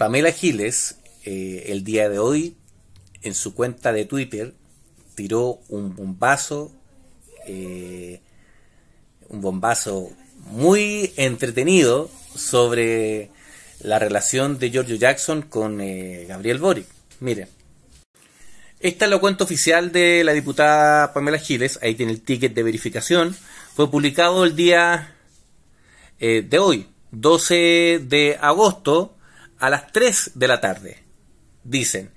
Pamela Giles, eh, el día de hoy, en su cuenta de Twitter, tiró un bombazo, eh, un bombazo muy entretenido sobre la relación de Giorgio Jackson con eh, Gabriel Boric. Miren, esta es la cuenta oficial de la diputada Pamela Giles, ahí tiene el ticket de verificación, fue publicado el día de hoy, 12 de agosto, a las 3 de la tarde. Dicen,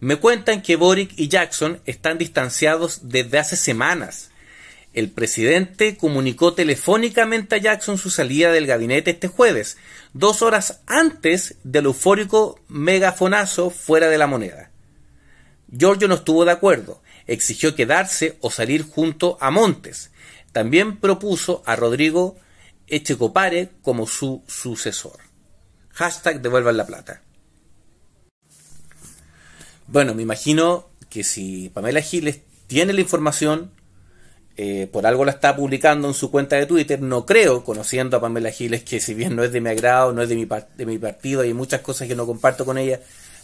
me cuentan que Boric y Jackson están distanciados desde hace semanas. El presidente comunicó telefónicamente a Jackson su salida del gabinete este jueves, dos horas antes del eufórico megafonazo fuera de la moneda. Giorgio no estuvo de acuerdo, exigió quedarse o salir junto a Montes. También propuso a Rodrigo Echecopare como su sucesor. Hashtag devuelvan la plata. Bueno, me imagino que si Pamela Giles tiene la información, eh, por algo la está publicando en su cuenta de Twitter, no creo, conociendo a Pamela Giles, que si bien no es de mi agrado, no es de mi, partido, hay muchas cosas que no comparto con ella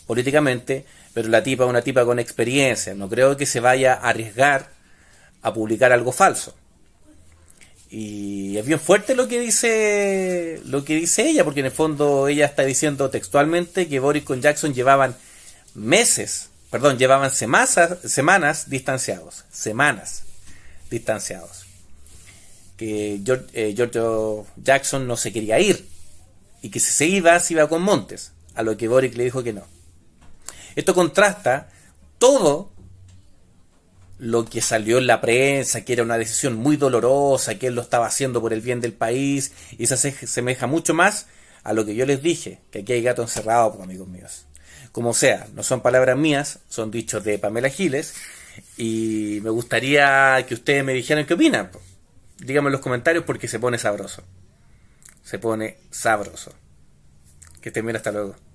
políticamente, pero la tipa es una tipa con experiencia, no creo que se vaya a arriesgar a publicar algo falso. Y es bien fuerte lo que dice lo que dice ella, porque en el fondo ella está diciendo textualmente que Boris con Jackson llevaban meses, perdón, llevaban semanas semanas distanciados, semanas distanciados. Que eh, George, Jackson no se quería ir y que si se iba, se iba con Montes, a lo que Boric le dijo que no. Esto contrasta todo lo que salió en la prensa, que era una decisión muy dolorosa, que él lo estaba haciendo por el bien del país, y se asemeja mucho más a lo que yo les dije, que aquí hay gato encerrado, pues, amigos míos. Como sea, no son palabras mías, son dichos de Pamela Giles, y me gustaría que ustedes me dijeran qué opinan. Díganme en los comentarios porque se pone sabroso. Se pone sabroso. Que estén bien, hasta luego.